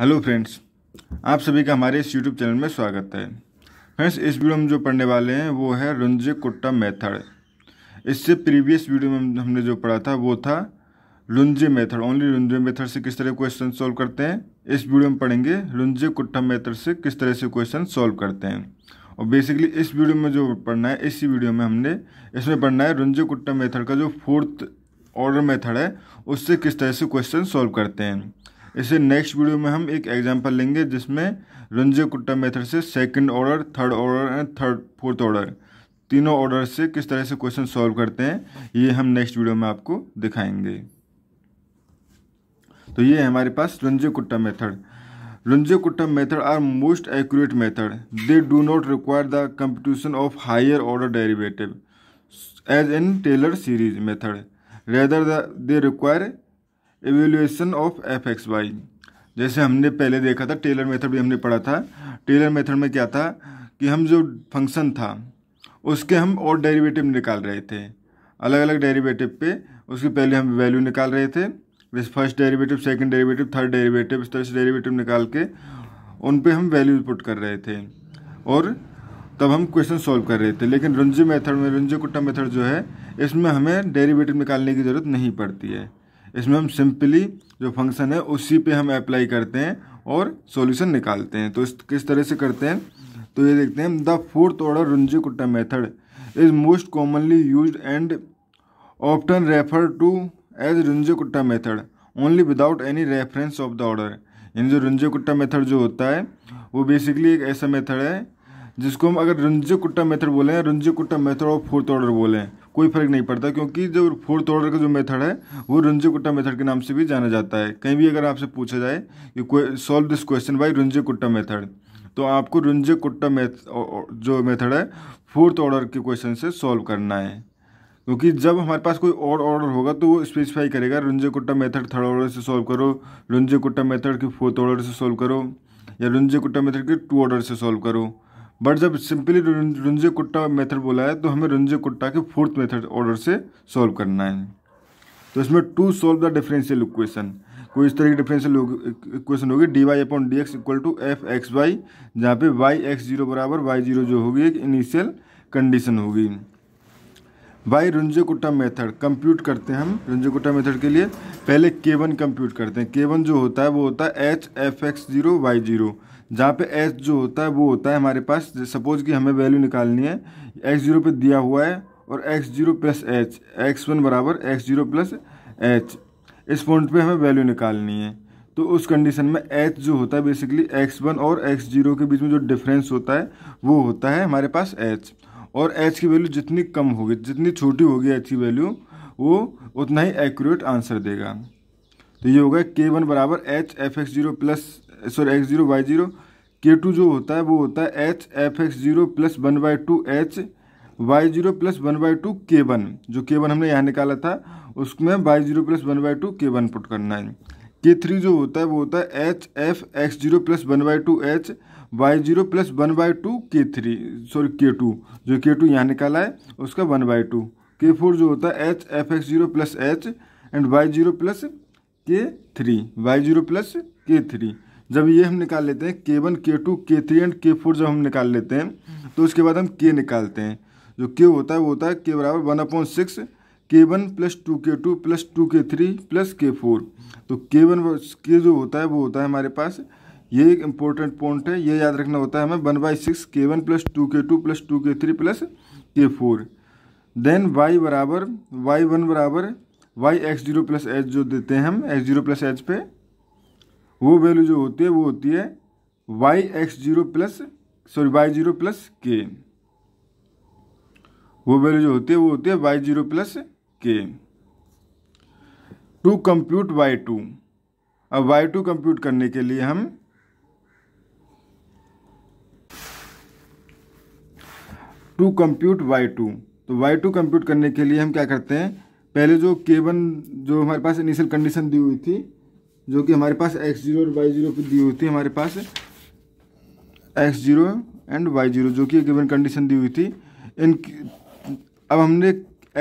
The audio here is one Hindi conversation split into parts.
हेलो फ्रेंड्स आप सभी का हमारे इस यूट्यूब चैनल में स्वागत है फ्रेंड्स इस वीडियो में जो पढ़ने वाले हैं वो है रुंजे कुट्टा मेथड इससे प्रीवियस वीडियो में हमने जो पढ़ा था वो था Runge method only Runge method से किस तरह क्वेश्चन सॉल्व करते हैं इस वीडियो में पढ़ेंगे रुंजे कुट्टा मेथड से किस तरह से क्वेश्चन सॉल्व करते हैं और बेसिकली इस वीडियो में जो पढ़ना है इसी वीडियो में हमने इसमें पढ़ना है रुंजे कुट्टा मेथड का जो फोर्थ ऑर्डर मेथड है उससे किस तरह से क्वेश्चन सॉल्व करते हैं इसे नेक्स्ट वीडियो में हम एक एग्जांपल लेंगे जिसमें रंजे कुट्टा मेथड से second order third order and third fourth order तीनों ऑर्डर से किस तरह से क्वेश्चन सॉल्व करते हैं ये हम नेक्स्ट वीडियो में आपको दिखाएंगे तो ये हमारे पास Runge Kutta method Runge Kutta method are most accurate method they do not require the competition of higher order derivative as in Taylor series method rather they require evaluation of F X Y जैसे हमने पहले देखा था टेलर मेथड भी हमने पढ़ा था टेलर मेथड में क्या था कि हम जो फंक्शन था उसके हम और डेरिवेटिव निकाल रहे थे अलग अलग डेरिवेटिव पे उसके पहले हम वैल्यू निकाल रहे थे जैसे first derivative second derivative third derivative इस तरह से डेरिवेटिव निकाल के उन पे हम वैल्यू पुट कर रहे थे और तब हम क्वेश्चन सॉल्व कर रहे थे लेकिन रंजू मेथड में रंजू कुट्टा मेथड जो है इसमें हमें डेरिवेटिव निकालने की ज़रूरत नहीं पड़ती है इसमें हम सिंपली जो फंक्शन है उसी पे हम अप्लाई करते हैं और सॉल्यूशन निकालते हैं तो इस किस तरह से करते हैं तो ये देखते हैं the fourth order Kutta method is most commonly use and often refer to as Kutta method only without any reference of the order यानी जो कुट्टा मेथड जो होता है वो बेसिकली एक ऐसा मेथड है जिसको हम अगर रंजो कुट्टा मेथड बोलें या रंजो कुट्टा मेथड और फोर्थ ऑर्डर बोलें कोई फर्क नहीं पड़ता क्योंकि जो फोर्थ ऑर्डर का जो मेथड है वो रंजो कुट्टा मेथड के नाम से भी जाना जाता है कहीं भी अगर आपसे पूछा जाए कि solve this question by Runge Kutta method तो आपको रंजो कुट्टा मेथ जो मेथड है फोर्थ ऑर्डर के क्वेश्चन से सॉल्व करना है क्योंकि जब हमारे पास कोई और ऑर्डर होगा तो वो स्पेसिफाई करेगा Runge Kutta method third order से सॉल्व करो रुंजे कुट्टा मेथड की फोर्थ ऑर्डर से सॉल्व करो या रुंजे कुट्टा मेथड के टू ऑर्डर से सॉल्व करो बट जब सिंपली रुंजे कुट्टा मेथड बोला है तो हमें रुंजे कुट्टा के फोर्थ मेथड ऑर्डर से सॉल्व करना है तो इसमें to solve the differential equation कोई इस तरह की डिफरेंशियल इक्वेशन होगी D Y upon D x equal to F X Y जहाँ पे वाई एक्स जीरो बराबर वाई जीरो जो होगी एक इनिशियल कंडीशन होगी बाई कुट्टा मेथड कंप्यूट करते हैं हम रुंजे कुट्टा मेथड के लिए पहले के वन कंप्यूट करते हैं के वन जो होता है वो होता है H F x zero Y zero जहाँ पे एच जो होता है वो होता है हमारे पास सपोज कि हमें वैल्यू निकालनी है एक्स जीरो पर दिया हुआ है और x zero plus h x one बराबर एक्स जीरो प्लस एच इस पॉइंट पे हमें वैल्यू निकालनी है तो उस कंडीशन में एच जो होता है बेसिकली एक्स वन और एक्स जीरो के बीच में जो डिफरेंस होता है वो होता है हमारे पास एच और एच की वैल्यू जितनी कम होगी जितनी छोटी होगी एच की वैल्यू वो उतना ही एक्यूरेट आंसर देगा तो ये होगा के वन बराबर h F x zero plus sorry x zero Y zero k two जो होता है वो होता है H F x zero plus one by two h y zero plus one by two k one जो के वन हमने यहाँ निकाला था उसमें y zero plus one by two k one put करना है के थ्री जो होता है वो होता है H F x zero plus one by two h y zero plus one by two k three sorry k two जो के टू यहाँ निकाला है उसका one by two k four जो होता है H F x zero plus h and y zero plus k three y zero plus k three जब ये हम निकाल लेते हैं के one k to k three and के फोर जब हम निकाल लेते हैं हम्म। तो उसके बाद हम के निकालते हैं जो के होता है वो होता है के बराबर one upon six k one plus two k two plus two k three plus k four तो के वन के जो होता है वो होता है हमारे पास ये एक इम्पोर्टेंट पॉइंट है ये याद रखना होता है हमें one by six k one plus two k two plus two k three plus k four then y बराबर वाई वन बराबर y x zero plus h जो देते हैं हम एक्स जीरो प्लस एच पे वो वैल्यू जो होती है वो होती है y x zero plus sorry y zero plus k वो वैल्यू जो होती है वो होती है y zero plus k two compute y two अब वाई टू कंप्यूट करने के लिए हम टू कंप्यूट वाई टू तो वाई टू कंप्यूट करने के लिए हम क्या करते हैं पहले जो के वन जो हमारे पास इनिशियल कंडीशन दी हुई थी जो कि हमारे पास एक्स जीरो और वाई जीरो दी हुई थी हमारे पास x zero and y zero जो कि गिवन कंडीशन दी हुई थी इन अब हमने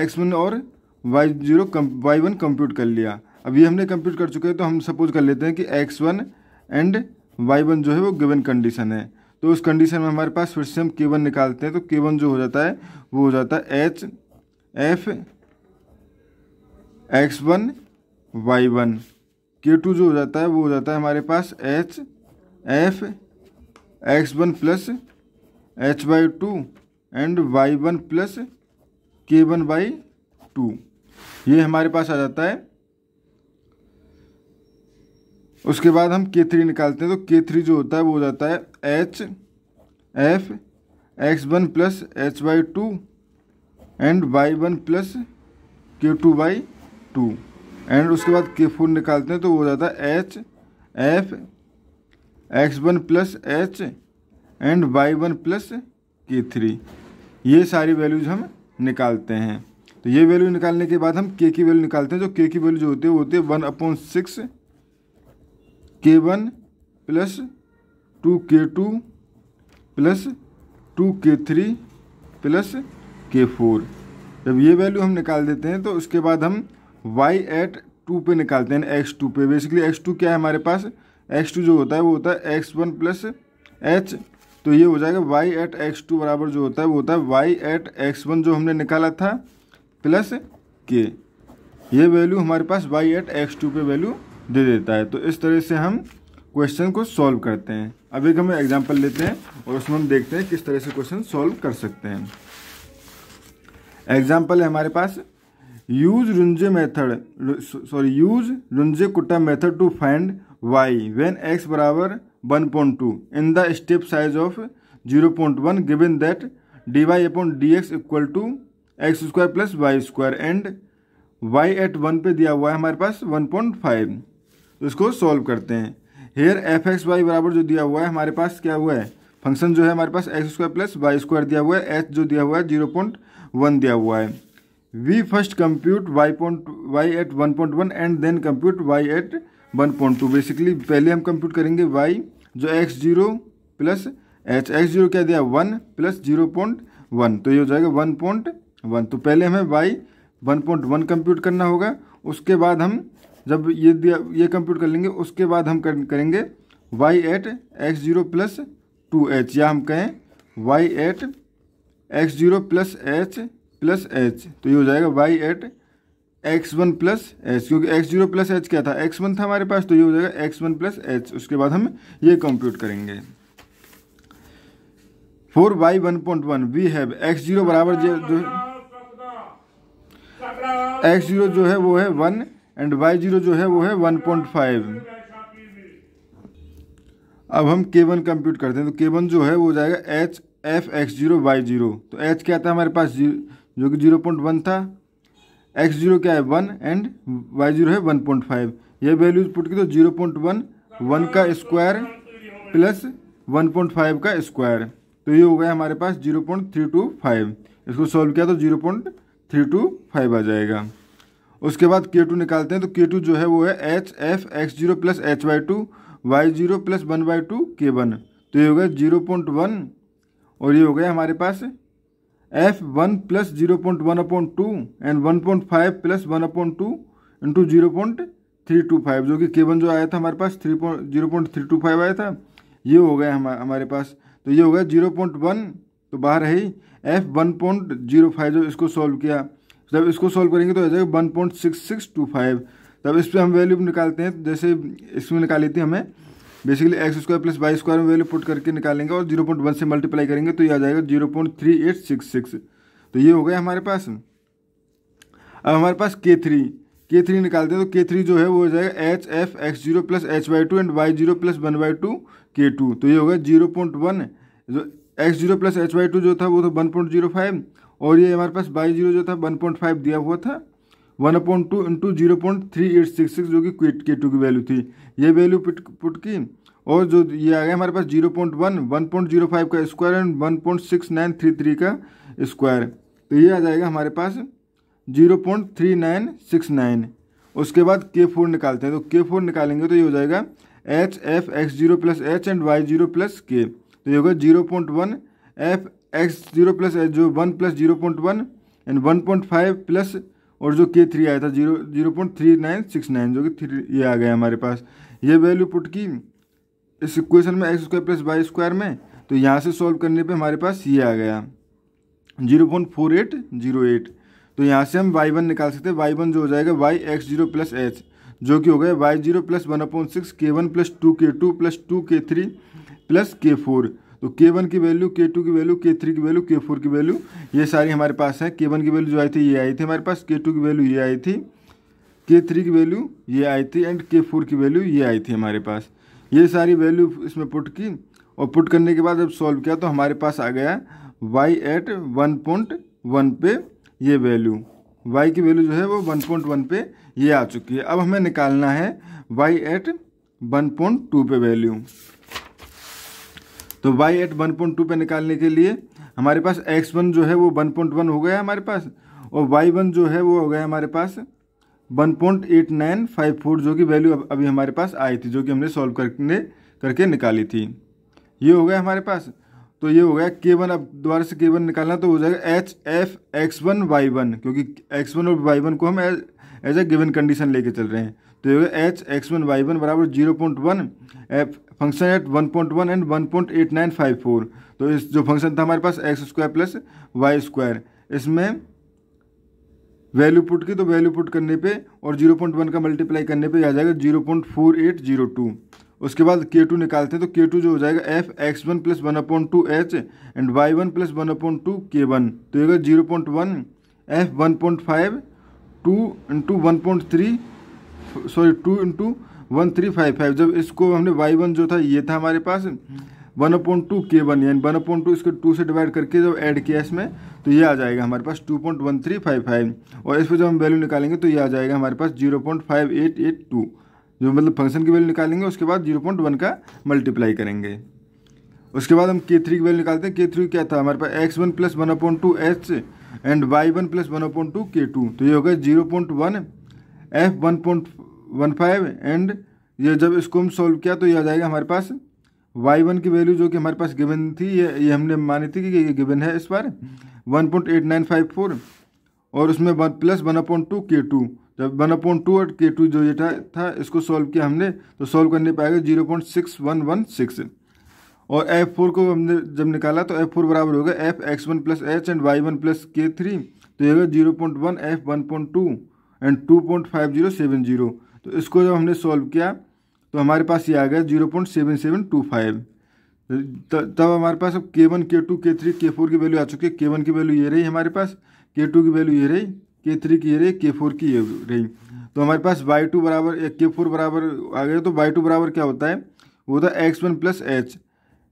एक्स वन और y zero y one compute कर लिया अब ये हमने कंप्यूट कर चुके हैं तो हम सपोज कर लेते हैं कि x one and y one जो है वो गिवन कंडीशन है तो उस कंडीशन में हमारे पास फिर से हम के वन निकालते हैं तो के वन जो हो जाता है वो हो जाता है H F x one y one k two जो हो जाता है वो हो जाता है हमारे पास h F x one plus h by two and y one plus k one by two ये हमारे पास आ जाता है उसके बाद हम के थ्री निकालते हैं तो के थ्री जो होता है वो हो जाता है H F x one plus h by two and y one plus k two by two and उसके बाद के फोर निकालते हैं तो वो हो जाता है H F x one plus h and y one plus k three ये सारी वैल्यूज हम निकालते हैं तो ये वैल्यू निकालने के बाद हम के की वैल्यू निकालते हैं जो के की वैल्यू जो होती है वो होती है one upon six k one plus two k two plus two k three plus k four जब ये वैल्यू हम निकाल देते हैं तो उसके बाद हम वाई एट टू पे निकालते हैं एक्स टू पे बेसिकली एक्स टू क्या है हमारे पास एक्स टू जो होता है वो होता है एक्स वन प्लस एच तो ये हो जाएगा वाई एट एक्स टू बराबर जो होता है वो होता है वाई एट एक्स वन जो हमने निकाला था प्लस के ये वैल्यू हमारे पास वाई एट एक्स टू पे वैल्यू दे देता है तो इस तरह से हम क्वेश्चन को सॉल्व करते हैं अब एक हम एग्जाम्पल लेते हैं और उसमें हम देखते हैं किस तरह से क्वेश्चन सॉल्व कर सकते हैं एग्जाम्पल है हमारे पास use Runge method sorry use Runge Kutta method to find y when x बराबर one point two in the step size of zero point one in that d Y upon D x equal to x square plus y square and y at one पे दिया हुआ है हमारे पास वन पॉइंट फाइव उसको इसको सॉल्व करते हैं हेयर एफ एक्स वाई बराबर जो दिया हुआ है हमारे पास क्या हुआ है फंक्शन जो है हमारे पास x square plus y square दिया हुआ है एच जो दिया हुआ है जीरो पॉइंट वन दिया हुआ है we first y point y at one point one and then compute y at one point two basically पहले हम कंप्यूट करेंगे y जो x zero plus h x zero क्या दिया one plus zero point one तो ये हो जाएगा वन पॉइंट वन तो पहले हमें y one point one compute करना होगा उसके बाद हम जब ये दिया ये कंप्यूट कर लेंगे उसके बाद हम करेंगे y at x zero plus two h या हम कहें y at x zero plus h plus h तो ये हो जाएगा y at x one plus h क्योंकि एक्स जीरो प्लस एच क्या था एक्स वन था हमारे पास तो ये हो जाएगा एक्स वन प्लस एच उसके बाद हम ये कंप्यूट करेंगे for y one point one we have x zero बराबर जो है एक्स जीरो जो है वो है वन एंड वाई जीरो जो है वो है वन पॉइंट फाइव अब हम के वन कंप्यूट करते हैं तो के वन जो है वो जाएगा h F x zero Y zero तो एच क्या था हमारे पास जीरो जो कि जीरो पॉइंट वन था एक्स जीरो क्या है वन एंड वाई जीरो है वन पॉइंट फाइव यह वैल्यूज पुट की तो जीरो पॉइंट वन वन का square plus one point five का स्क्वायर तो ये हो गया हमारे पास zero point three two five इसको सॉल्व किया तो zero point three two five आ जाएगा उसके बाद के टू निकालते हैं तो के टू जो है वो है H F x zero plus h y two y zero plus one by two k one तो ये हो गया जीरो पॉइंट वन और ये हो गया हमारे पास f one plus zero point one upon two and one point five plus one upon two into zero point three two five जो कि केवन जो आया था हमारे पास three point zero point three two five आया था ये हो गया हम, हमारे पास तो ये हो गया जीरो पॉइंट वन तो बाहर है ही f one point zero five जब इसको सॉल्व किया जब इसको सॉल्व करेंगे तो आ जाएगा one point six six two five तब इस पर हम वैल्यू निकालते हैं तो जैसे इसमें निकाली थी हमें basically x square plus y square में वैल्यू पुट करके निकालेंगे और जीरो पॉइंट वन से मल्टीप्लाई करेंगे तो ये आ जाएगा zero point three eight six six तो ये हो गया हमारे पास अब हमारे पास के थ्री के थ्री निकालते हैं तो के थ्री जो है वो हो जाएगा h F x zero plus h y two and y zero plus one y two k two तो ये होगा जीरो पॉइंट वन जो x zero plus h y two जो था वो था वन पॉइंट जीरो फाइव और ये हमारे पास वाई जीरो जो था वन पॉइंट फाइव दिया हुआ था one upon two into zero point three eight six six जो कि के टू की वैल्यू थी ये वैल्यू पुट पुट की और जो ये आ गया हमारे पास zero point one one point zero five का square and one point six nine three three का स्क्वायर तो ये आ जाएगा हमारे पास zero point three nine six nine उसके बाद के फोर निकालते हैं तो के फोर निकालेंगे तो ये हो जाएगा h F x zero plus h and y zero plus k तो ये होगा zero point one f x zero plus h जो one plus zero point one and one point five plus और जो के थ्री आया था zero zero point three nine six nine जो कि थ्री ये आ गया हमारे पास ये वैल्यू पुट की इस इक्वेशन में x square plus y square में तो यहाँ से सॉल्व करने पे हमारे पास ये आ गया zero point four eight zero eight तो यहाँ से हम वाई वन निकाल सकते हैं वाई वन जो हो जाएगा y x zero plus h जो कि हो गया y zero plus one upon six k one plus two k two plus two k three plus k four तो के वन की वैल्यू के टू की वैल्यू के थ्री की वैल्यू के फोर की वैल्यू ये सारी हमारे पास है के वन की वैल्यू जो आई थी ये आई थी हमारे पास के टू की वैल्यू ये आई थी के थ्री की वैल्यू ये आई थी एंड के फोर की वैल्यू ये आई थी हमारे पास ये सारी वैल्यू इसमें पुट की और पुट करने के बाद जब सॉल्व किया तो हमारे पास आ गया y at one point one पे ये वैल्यू वाई की वैल्यू जो है वो वन पॉइंट वन पे ये आ चुकी है अब हमें निकालना है y at one point two पे वैल्यू तो y at one point two पर निकालने के लिए हमारे पास एक्स वन जो है वो वन पॉइंट वन हो गया हमारे पास और वाई वन जो है वो हो गया हमारे पास one point eight nine five four जो कि वैल्यू अभी हमारे पास आई थी जो कि हमने सॉल्व करने करके निकाली थी ये हो गया हमारे पास तो ये हो गया के वन अब दोबारा से के वन निकालना तो हो जाएगा h F x one y one क्योंकि एक्स वन और वाई वन को हम एज ए गिवन कंडीशन लेके चल रहे हैं तो होगा h x one y one बराबर zero point one function at one point one and one point eight nine five four तो इस जो फंक्शन था हमारे पास x square plus y square इसमें वैल्यू पुट की तो वैल्यू पुट करने पे और जीरो पॉइंट वन का मल्टीप्लाई करने पे आ जाएगा zero point four eight zero two उसके बाद के टू निकालते हैं तो के टू जो हो जाएगा f x one plus one upon two h and y one plus one upon two k one तो ये zero point one f one point five two into one point three sorry two into one three five five जब इसको हमने वाई वन जो था ये था हमारे पास one point two k one यानी वन पॉइंट टू इसको टू से डिवाइड करके जब ऐड किया इसमें तो ये आ जाएगा हमारे पास two point one three five five और इसको जब हम वैल्यू निकालेंगे तो ये आ जाएगा हमारे पास zero point five eight eight two जो मतलब फंक्शन की वैल्यू निकालेंगे उसके बाद जीरो पॉइंट वन का मल्टीप्लाई करेंगे उसके बाद हम के थ्री की वैल्यू निकालते हैं के थ्री क्या था हमारे पास x one plus one point two h and y one plus one point two k two तो ये होगा zero point one f one point one five and ये जब इसको हम सॉल्व किया तो ये आ जाएगा हमारे पास वाई वन की वैल्यू जो कि हमारे पास गिवन थी ये ये हमने मानी थी कि ये गिवन है इस बार one point eight nine five four और उसमें one plus one upon two k two जब वन अपॉइंट टू और के टू जो ये था, था इसको सॉल्व किया हमने तो सॉल्व करने पाएगा zero point six one one six और एफ फोर को हमने जब निकाला तो एफ फोर बराबर होगा f x one plus h and y one plus k three तो ये होगा zero point one f one point two and two point five zero seven zero तो इसको जब हमने सॉल्व किया तो हमारे पास ये आ गया zero point seven seven two five तब हमारे पास अब के one k to k three के फोर की वैल्यू आ चुकी है के वन की वैल्यू ये रही हमारे पास के टू की वैल्यू ये रही के थ्री की ये रही के फोर की ये रही तो हमारे पास वाई टू बराबर के फोर बराबर आ गया तो वाई टू बराबर क्या होता है वो होता है एक्स वन प्लस एच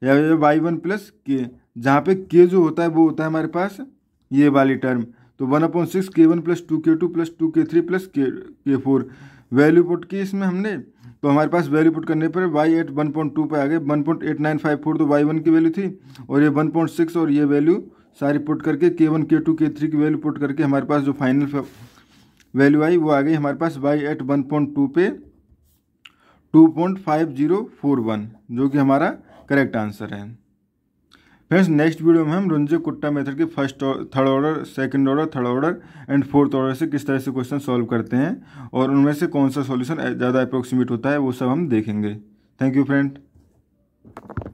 या वाई वन प्लस के जहाँ पे के जो होता है वो होता है हमारे पास ये वाली टर्म तो one upon six k one plus two k two plus two k three plus k k four value put की इसमें हमने तो हमारे पास वैल्यू पुट करने पर y at one point two पर आ गए one point eight nine five four तो वाई वन की वैल्यू थी और ये वन पॉइंट सिक्स और ये वैल्यू सारी पुट करके के one k to k three की वैल्यू पुट करके हमारे पास जो फाइनल वैल्यू आई वो आ गई हमारे पास y at one point two पे two point five zero four one जो कि हमारा करेक्ट आंसर है फ्रेंड्स नेक्स्ट वीडियो में हम रोंजे कुट्टा मेथड के first third order second order third order and fourth order से किस तरह से क्वेश्चन सॉल्व करते हैं और उनमें से कौन सा सॉल्यूशन ज़्यादा अप्रोक्सीमेट होता है वो सब हम देखेंगे थैंक यू फ्रेंड